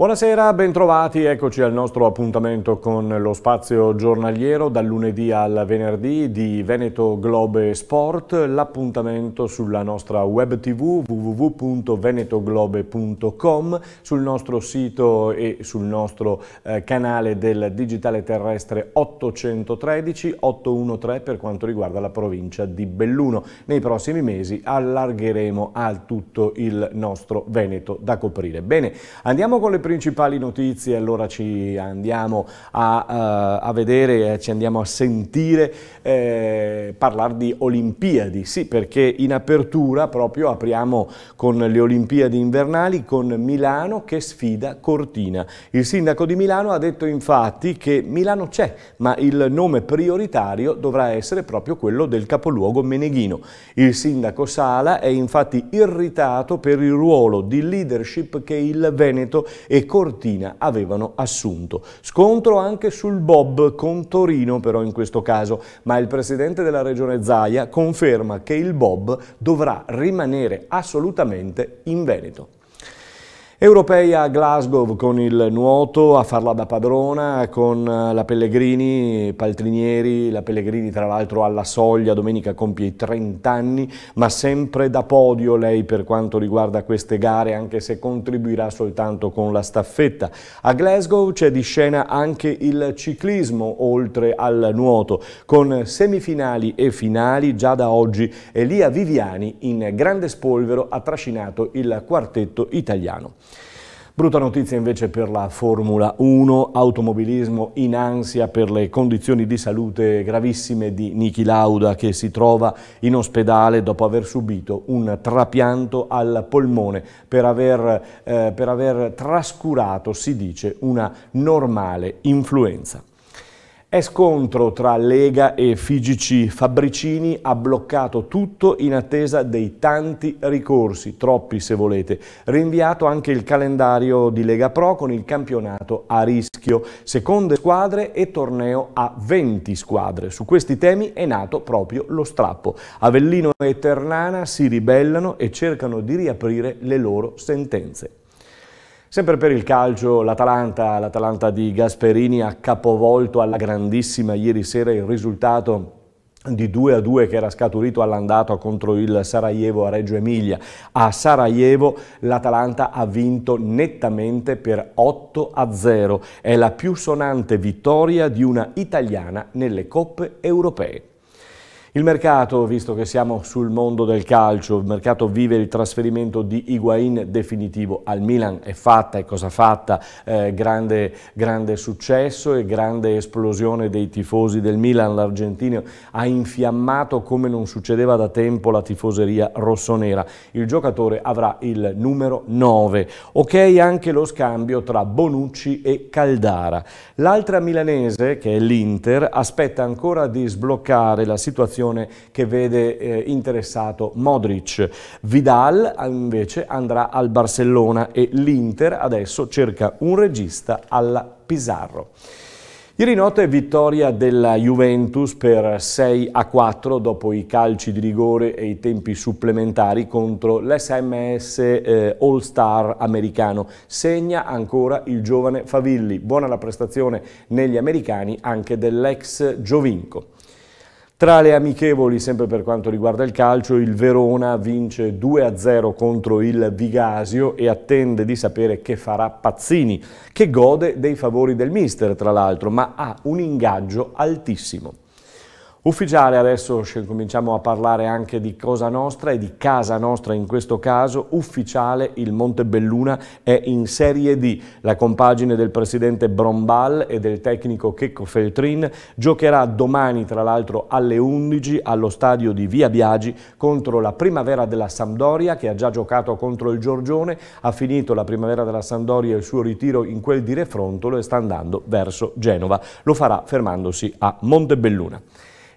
Buonasera, bentrovati, eccoci al nostro appuntamento con lo spazio giornaliero dal lunedì al venerdì di Veneto Globe Sport, l'appuntamento sulla nostra web tv www.venetoglobe.com, sul nostro sito e sul nostro eh, canale del digitale terrestre 813 813 per quanto riguarda la provincia di Belluno. Nei prossimi mesi allargheremo al tutto il nostro Veneto da coprire. Bene, andiamo con le prime principali notizie, allora ci andiamo a, uh, a vedere, ci andiamo a sentire eh, parlare di Olimpiadi, sì perché in apertura proprio apriamo con le Olimpiadi invernali con Milano che sfida Cortina. Il sindaco di Milano ha detto infatti che Milano c'è ma il nome prioritario dovrà essere proprio quello del capoluogo Meneghino. Il sindaco Sala è infatti irritato per il ruolo di leadership che il Veneto e Cortina avevano assunto. Scontro anche sul Bob con Torino però in questo caso, ma il presidente della regione Zaia conferma che il Bob dovrà rimanere assolutamente in Veneto. Europei a Glasgow con il nuoto, a farla da padrona, con eh, la Pellegrini, Paltrinieri, la Pellegrini tra l'altro alla soglia, domenica compie i 30 anni, ma sempre da podio lei per quanto riguarda queste gare, anche se contribuirà soltanto con la staffetta. A Glasgow c'è di scena anche il ciclismo, oltre al nuoto, con semifinali e finali già da oggi. Elia Viviani in grande spolvero ha trascinato il quartetto italiano. Brutta notizia invece per la Formula 1, automobilismo in ansia per le condizioni di salute gravissime di Niki Lauda che si trova in ospedale dopo aver subito un trapianto al polmone per aver, eh, per aver trascurato, si dice, una normale influenza. È scontro tra Lega e FIGC. Fabricini ha bloccato tutto in attesa dei tanti ricorsi, troppi se volete. Rinviato anche il calendario di Lega Pro con il campionato a rischio. Seconde squadre e torneo a 20 squadre. Su questi temi è nato proprio lo strappo. Avellino e Ternana si ribellano e cercano di riaprire le loro sentenze. Sempre per il calcio, l'Atalanta, l'Atalanta di Gasperini ha capovolto alla grandissima ieri sera il risultato di 2 a 2 che era scaturito all'andato contro il Sarajevo a Reggio Emilia. A Sarajevo l'Atalanta ha vinto nettamente per 8 a 0. È la più sonante vittoria di una italiana nelle coppe europee. Il mercato, visto che siamo sul mondo del calcio, il mercato vive il trasferimento di Higuain definitivo al Milan, è fatta, è cosa fatta, eh, grande, grande, successo e grande esplosione dei tifosi del Milan, l'argentino ha infiammato come non succedeva da tempo la tifoseria rossonera, il giocatore avrà il numero 9, ok anche lo scambio tra Bonucci e Caldara. L'altra milanese, che è l'Inter, aspetta ancora di sbloccare la situazione formazione che vede eh, interessato Modric. Vidal eh, invece andrà al Barcellona e l'Inter adesso cerca un regista alla Pizarro. Ieri notte vittoria della Juventus per 6 a 4 dopo i calci di rigore e i tempi supplementari contro l'SMS eh, All-Star americano. Segna ancora il giovane Favilli. Buona la prestazione negli americani anche dell'ex Giovinco. Tra le amichevoli, sempre per quanto riguarda il calcio, il Verona vince 2-0 contro il Vigasio e attende di sapere che farà Pazzini, che gode dei favori del mister, tra l'altro, ma ha un ingaggio altissimo. Ufficiale, adesso cominciamo a parlare anche di Cosa Nostra e di Casa Nostra in questo caso. Ufficiale, il Montebelluna è in Serie D. La compagine del presidente Brombal e del tecnico Checco Feltrin giocherà domani, tra l'altro, alle 11 allo stadio di Via Biagi contro la Primavera della Sampdoria, che ha già giocato contro il Giorgione. Ha finito la Primavera della Sampdoria e il suo ritiro in quel di Refrontolo e sta andando verso Genova. Lo farà fermandosi a Montebelluna.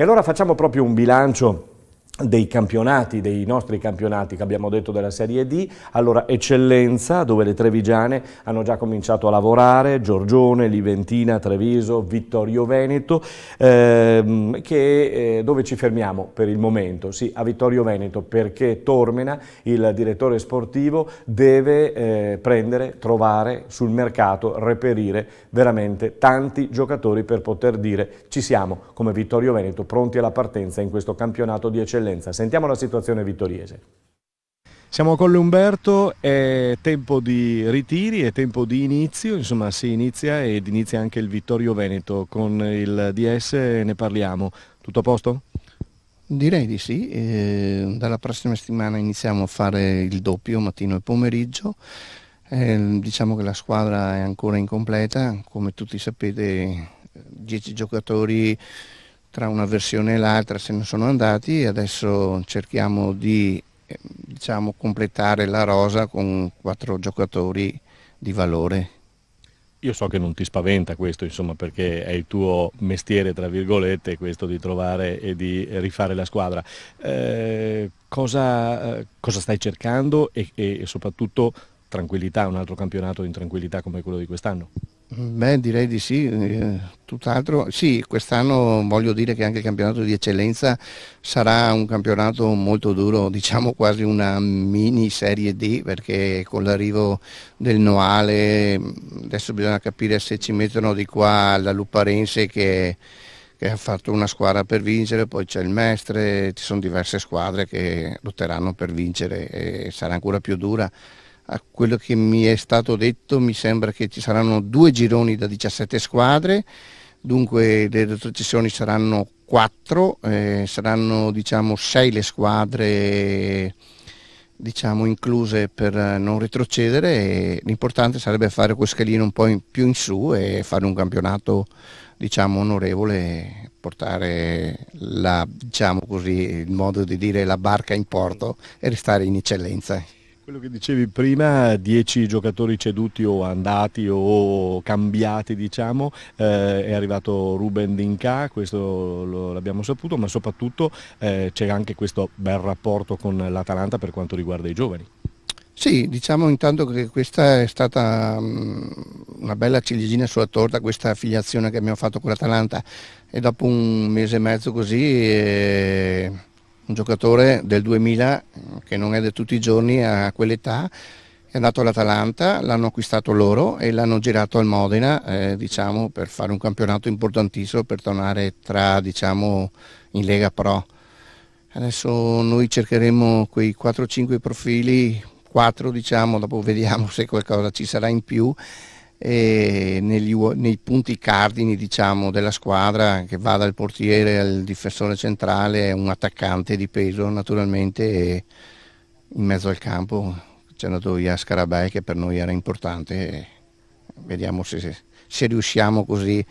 E allora facciamo proprio un bilancio dei campionati, dei nostri campionati che abbiamo detto della Serie D, allora Eccellenza dove le Trevigiane hanno già cominciato a lavorare, Giorgione, Liventina, Treviso, Vittorio Veneto, ehm, che, eh, dove ci fermiamo per il momento? Sì, a Vittorio Veneto perché Tormena, il direttore sportivo, deve eh, prendere, trovare sul mercato, reperire veramente tanti giocatori per poter dire ci siamo come Vittorio Veneto pronti alla partenza in questo campionato di eccellenza eccellenza. Sentiamo la situazione vittoriese. Siamo a Colle Umberto, è tempo di ritiri, è tempo di inizio, insomma si inizia ed inizia anche il Vittorio Veneto con il DS, ne parliamo. Tutto a posto? Direi di sì, eh, dalla prossima settimana iniziamo a fare il doppio mattino e pomeriggio, eh, diciamo che la squadra è ancora incompleta, come tutti sapete 10 giocatori tra una versione e l'altra se ne sono andati e adesso cerchiamo di eh, diciamo, completare la rosa con quattro giocatori di valore. Io so che non ti spaventa questo, insomma, perché è il tuo mestiere, tra virgolette, questo di trovare e di rifare la squadra. Eh, cosa, eh, cosa, stai cercando e, e soprattutto tranquillità, un altro campionato in tranquillità come quello di quest'anno? Beh, direi di sì, eh, tutt'altro. Sì, quest'anno voglio dire che anche il campionato di eccellenza sarà un campionato molto duro, diciamo quasi una mini serie D, perché con l'arrivo del Noale adesso bisogna capire se ci mettono di qua la Luparense che, che ha fatto una squadra per vincere, poi c'è il Mestre, ci sono diverse squadre che lotteranno per vincere e sarà ancora più dura a quello che mi è stato detto mi sembra che ci saranno due gironi da 17 squadre, dunque le retrocessioni saranno quattro, eh, saranno diciamo sei le squadre diciamo incluse per non retrocedere e l'importante sarebbe fare quel scalino un po' in, più in su e fare un campionato diciamo onorevole portare la, diciamo così, il modo di dire la barca in porto e restare in eccellenza. Quello che dicevi prima, 10 giocatori ceduti o andati o cambiati diciamo, eh, è arrivato Ruben Dinca, questo l'abbiamo saputo, ma soprattutto eh, c'è anche questo bel rapporto con l'Atalanta per quanto riguarda i giovani. Sì, diciamo intanto che questa è stata mm, una bella ciliegina sulla torta, questa affiliazione che abbiamo fatto con l'Atalanta e dopo un mese e mezzo così... Eh un giocatore del 2000 eh, che non è da tutti i giorni a quell'età, è andato all'Atalanta, l'hanno acquistato loro e l'hanno girato al Modena eh, diciamo, per fare un campionato importantissimo per tornare tra, diciamo, in Lega Pro. Adesso noi cercheremo quei 4-5 profili, 4 diciamo, dopo vediamo se qualcosa ci sarà in più negli, nei punti cardini diciamo, della squadra che va dal portiere al difensore centrale, un attaccante di peso naturalmente e in mezzo al campo c'è andato via Scarabai che per noi era importante vediamo se, se riusciamo così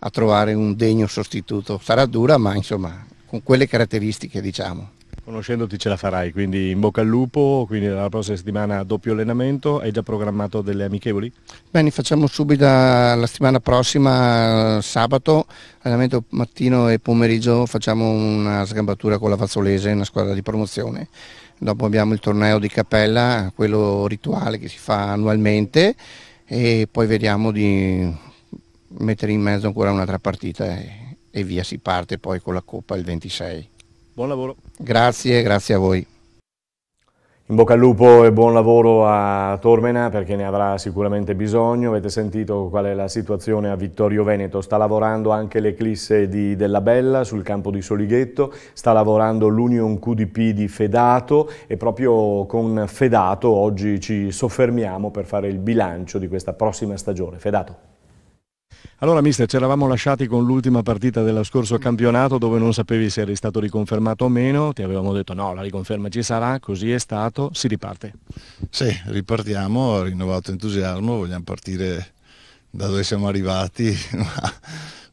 a trovare un degno sostituto. Sarà dura ma insomma con quelle caratteristiche diciamo. Conoscendoti ce la farai, quindi in bocca al lupo, quindi la prossima settimana doppio allenamento, hai già programmato delle amichevoli? Bene, facciamo subito eh, la settimana prossima, eh, sabato, allenamento mattino e pomeriggio, facciamo una sgambatura con la Vazzolese, una squadra di promozione. Dopo abbiamo il torneo di Cappella, quello rituale che si fa annualmente e poi vediamo di mettere in mezzo ancora un'altra partita e, eh, e via si parte poi con la Coppa il 26. Buon lavoro. Grazie, grazie a voi. In bocca al lupo e buon lavoro a Tormena perché ne avrà sicuramente bisogno. Avete sentito qual è la situazione a Vittorio Veneto. Sta lavorando anche l'eclisse di Della Bella sul campo di Solighetto, sta lavorando l'Union QDP di Fedato e proprio con Fedato oggi ci soffermiamo per fare il bilancio di questa prossima stagione. Fedato. Allora mister, ci eravamo lasciati con l'ultima partita dello scorso campionato dove non sapevi se eri stato riconfermato o meno, ti avevamo detto no, la riconferma ci sarà, così è stato, si riparte. Sì, ripartiamo, rinnovato entusiasmo, vogliamo partire da dove siamo arrivati, ma,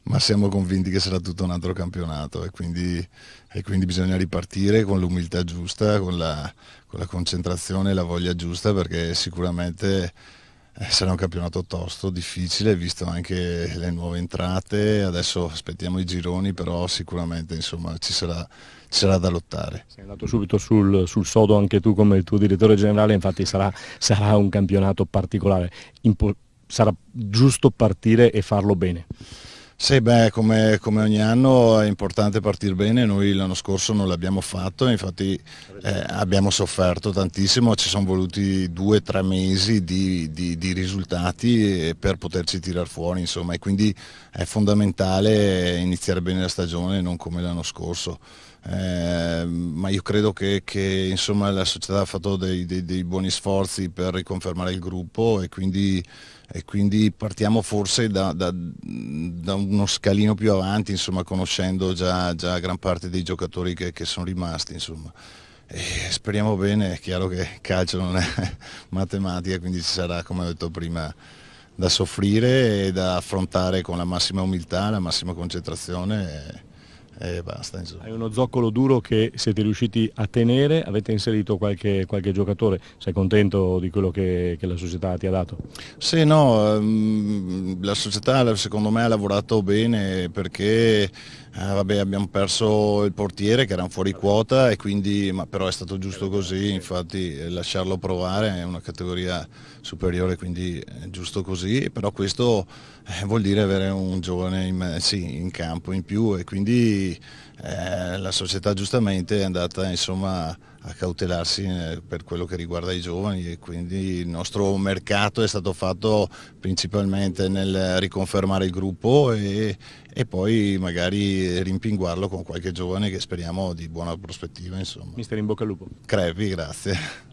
ma siamo convinti che sarà tutto un altro campionato e quindi, e quindi bisogna ripartire con l'umiltà giusta, con la, con la concentrazione e la voglia giusta perché sicuramente eh, sarà un campionato tosto, difficile, visto anche le nuove entrate. Adesso aspettiamo i gironi, però sicuramente insomma, ci, sarà, ci, sarà, da lottare. Sei andato subito sul, sul, sodo anche tu come il tuo direttore generale, infatti sarà, sarà un campionato particolare. Impo sarà giusto partire e farlo bene. Sì, beh, come, come, ogni anno è importante partire bene, noi l'anno scorso non l'abbiamo fatto, infatti eh, abbiamo sofferto tantissimo, ci sono voluti due o tre mesi di, di, di risultati eh, per poterci tirar fuori, insomma, e quindi è fondamentale iniziare bene la stagione, non come l'anno scorso. Eh, ma io credo che, che insomma, la società ha fatto dei, dei, dei buoni sforzi per riconfermare il gruppo e quindi e quindi partiamo forse da, da, da uno scalino più avanti, insomma, conoscendo già, già, gran parte dei giocatori che, che sono rimasti. Insomma. speriamo bene, è chiaro che calcio non è matematica, quindi ci sarà, come ho detto prima, da soffrire e da affrontare con la massima umiltà, la massima concentrazione e basta. Insomma. Hai uno zoccolo duro che siete riusciti a tenere, avete inserito qualche, qualche giocatore, sei contento di quello che, che, la società ti ha dato? Sì, no, ehm, la società secondo me ha lavorato bene perché eh, vabbè, abbiamo perso il portiere che era un fuori quota, e quindi, ma però è stato giusto così, infatti eh, lasciarlo provare è una categoria superiore, quindi è giusto così, però questo eh, vuol dire avere un giovane in, sì, in, campo in più e quindi eh, la società giustamente è andata insomma a cautelarsi eh, per quello che riguarda i giovani e quindi il nostro mercato è stato fatto principalmente nel riconfermare il gruppo e, e poi magari rimpinguarlo con qualche giovane che speriamo di buona prospettiva. Insomma. Mister in bocca al lupo. Crepi, grazie.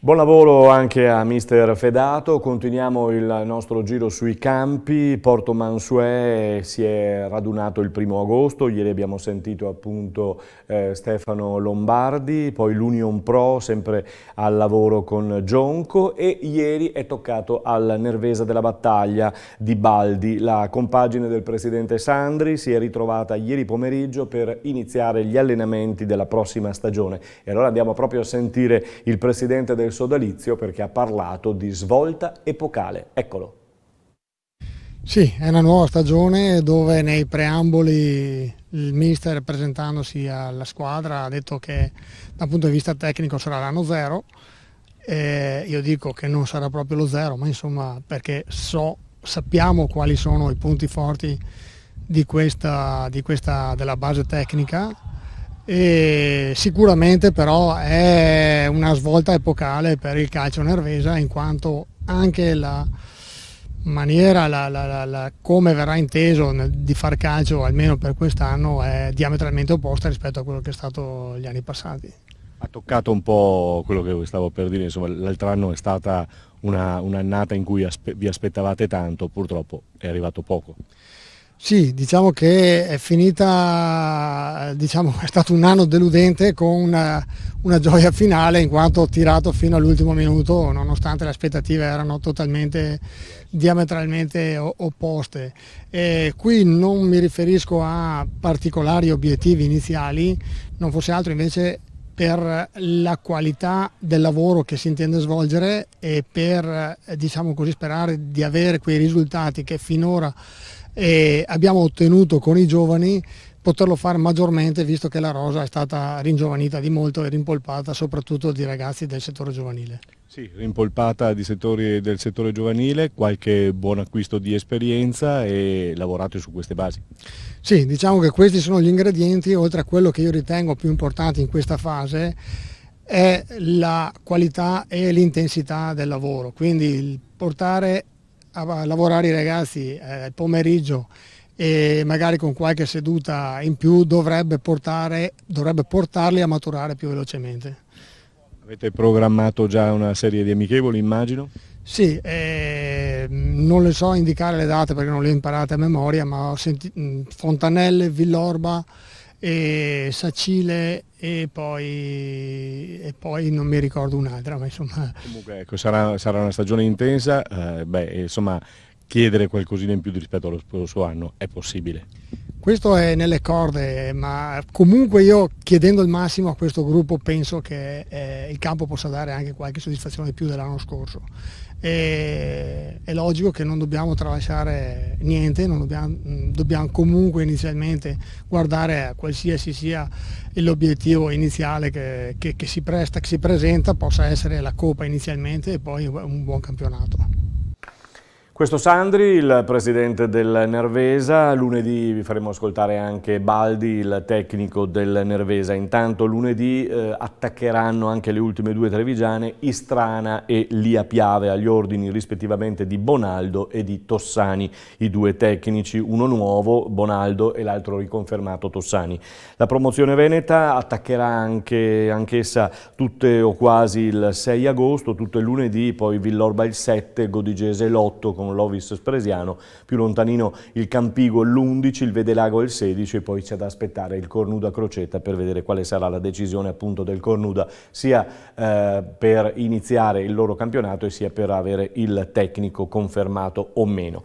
Buon lavoro anche a mister Fedato, continuiamo il nostro giro sui campi, Porto Mansue si è radunato il primo agosto, ieri abbiamo sentito appunto eh, Stefano Lombardi, poi l'Union Pro sempre al lavoro con Gionco e ieri è toccato al Nervesa della battaglia di Baldi, la compagine del presidente Sandri si è ritrovata ieri pomeriggio per iniziare gli allenamenti della prossima stagione e allora andiamo proprio a sentire il presidente del del sodalizio perché ha parlato di svolta epocale. Eccolo. Sì, è una nuova stagione dove nei preamboli il mister presentandosi alla squadra ha detto che dal punto di vista tecnico sarà l'anno zero. E io dico che non sarà proprio lo zero, ma insomma perché so, sappiamo quali sono i punti forti di questa, di questa, della base tecnica e sicuramente però è una svolta epocale per il calcio nervesa in quanto anche la maniera, la, la, la, come verrà inteso di far calcio almeno per quest'anno è diametralmente opposta rispetto a quello che è stato gli anni passati. Ha toccato un po' quello che stavo per dire, insomma l'altro anno è stata un'annata una in cui aspe vi aspettavate tanto, purtroppo è arrivato poco. Sì, diciamo che è finita, diciamo, è stato un anno deludente con una, una, gioia finale in quanto ho tirato fino all'ultimo minuto, nonostante le aspettative erano totalmente diametralmente opposte. E qui non mi riferisco a particolari obiettivi iniziali, non fosse altro invece per la qualità del lavoro che si intende svolgere e per diciamo così, sperare di avere quei risultati che finora e abbiamo ottenuto con i giovani poterlo fare maggiormente visto che la rosa è stata ringiovanita di molto e rimpolpata soprattutto di ragazzi del settore giovanile. Sì, rimpolpata di settori, del settore giovanile, qualche buon acquisto di esperienza e lavorate su queste basi. Sì, diciamo che questi sono gli ingredienti, oltre a quello che io ritengo più importante in questa fase è la qualità e l'intensità del lavoro, quindi il portare a lavorare i ragazzi eh, pomeriggio e magari con qualche seduta in più dovrebbe, portare, dovrebbe portarli a maturare più velocemente. Avete programmato già una serie di amichevoli, immagino? Sì, eh, non le so indicare le date perché non le ho imparate a memoria, ma ho sentito mm, Fontanelle, Villorba, e Sacile e poi, e poi, non mi ricordo un'altra, ma insomma... Comunque ecco, sarà, sarà una stagione intensa, eh, beh, insomma chiedere qualcosina in più rispetto allo scorso anno è possibile. Questo è nelle corde, ma comunque io chiedendo il massimo a questo gruppo penso che eh, il campo possa dare anche qualche soddisfazione di più dell'anno scorso. E, è logico che non dobbiamo tralasciare niente, dobbiamo, mm, dobbiamo, comunque inizialmente guardare a qualsiasi sia l'obiettivo iniziale che, che, che, si presta, che si presenta, possa essere la Coppa inizialmente e poi un buon campionato. Questo Sandri, il presidente del Nervesa, lunedì vi faremo ascoltare anche Baldi, il tecnico del Nervesa. Intanto lunedì eh, attaccheranno anche le ultime due trevigiane, Istrana e Lia Piave, agli ordini rispettivamente di Bonaldo e di Tossani, i due tecnici, uno nuovo Bonaldo e l'altro riconfermato Tossani. La promozione veneta attaccherà anche, anch'essa tutte o quasi il 6 agosto, tutto il lunedì, poi Villorba il 7, Godigese l'8 con un Lovis Spresiano, più lontanino il Campigo l'11, il Vedelago il 16 e poi c'è da aspettare il Cornuda Crocetta per vedere quale sarà la decisione appunto del Cornuda sia eh, per iniziare il loro campionato e sia per avere il tecnico confermato o meno.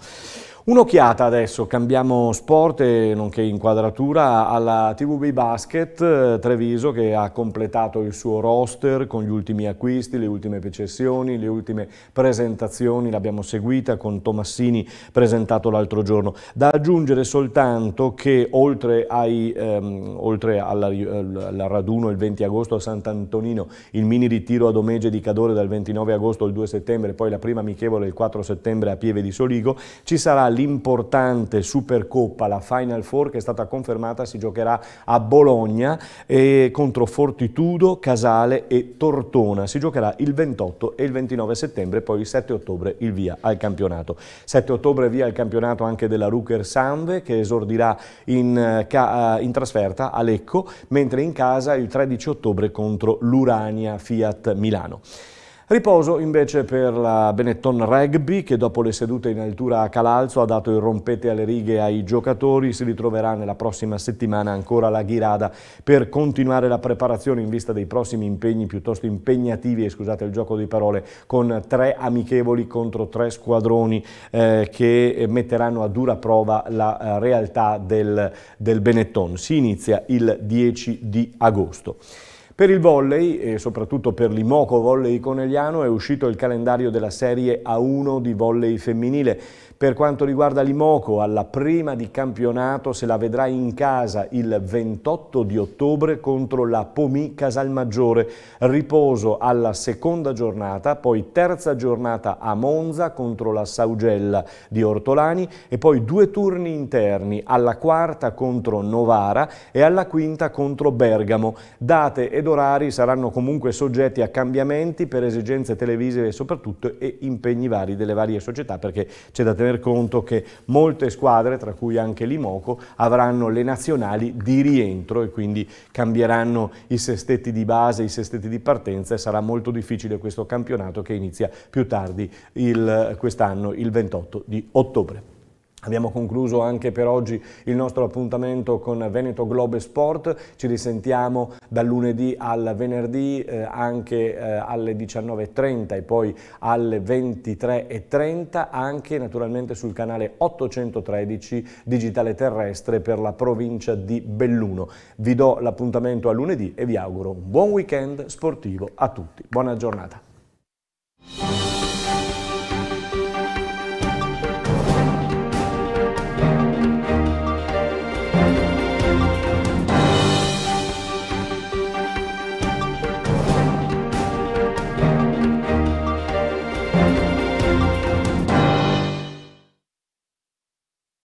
Un'occhiata adesso, cambiamo sport e nonché inquadratura alla TVB Basket eh, Treviso che ha completato il suo roster con gli ultimi acquisti, le ultime cessioni, le ultime presentazioni, l'abbiamo seguita con Tomassini presentato l'altro giorno. Da aggiungere soltanto che oltre, ai, ehm, oltre alla, alla raduno il 20 agosto a Sant'Antonino, il mini ritiro ad Omege di Cadore dal 29 agosto al 2 settembre, poi la prima amichevole il 4 settembre a Pieve di Soligo, ci sarà l'importante Supercoppa, la Final Four che è stata confermata, si giocherà a Bologna eh, contro Fortitudo, Casale e Tortona. Si giocherà il 28 e il 29 settembre, poi il 7 ottobre il via al campionato. 7 ottobre via al campionato anche della Rucker Samve che esordirà in, eh, eh, in trasferta a Lecco, mentre in casa il 13 ottobre contro l'Urania Fiat Milano. Riposo invece per la Benetton Rugby che dopo le sedute in altura a Calalzo ha dato il rompete alle righe ai giocatori, si ritroverà nella prossima settimana ancora la Ghirada per continuare la preparazione in vista dei prossimi impegni piuttosto impegnativi, e scusate il gioco di parole, con tre amichevoli contro tre squadroni eh, che metteranno a dura prova la eh, realtà del, del Benetton. Si inizia il 10 di agosto. Per il volley e soprattutto per l'Imoco Volley Conegliano è uscito il calendario della Serie A1 di volley femminile. Per quanto riguarda l'Imoco, alla prima di campionato se la vedrà in casa il 28 di ottobre contro la Pomi Casalmaggiore. Riposo alla seconda giornata, poi terza giornata a Monza contro la Saugella di Ortolani e poi due turni interni alla quarta contro Novara e alla quinta contro Bergamo. Date ed orari saranno comunque soggetti a cambiamenti per esigenze televisive soprattutto e impegni vari delle varie società perché c'è da tenere tener conto che molte squadre, tra cui anche l'Imoco, avranno le nazionali di rientro e quindi cambieranno i sestetti di base, i sestetti di partenza e sarà molto difficile questo campionato che inizia più tardi quest'anno, il 28 di ottobre. Abbiamo concluso anche per oggi il nostro appuntamento con Veneto Globe Sport, ci risentiamo dal lunedì al venerdì eh, anche eh, alle 19.30 e poi alle 23.30 anche naturalmente sul canale 813 Digitale Terrestre per la provincia di Belluno. Vi do l'appuntamento a lunedì e vi auguro un buon weekend sportivo a tutti. Buona giornata.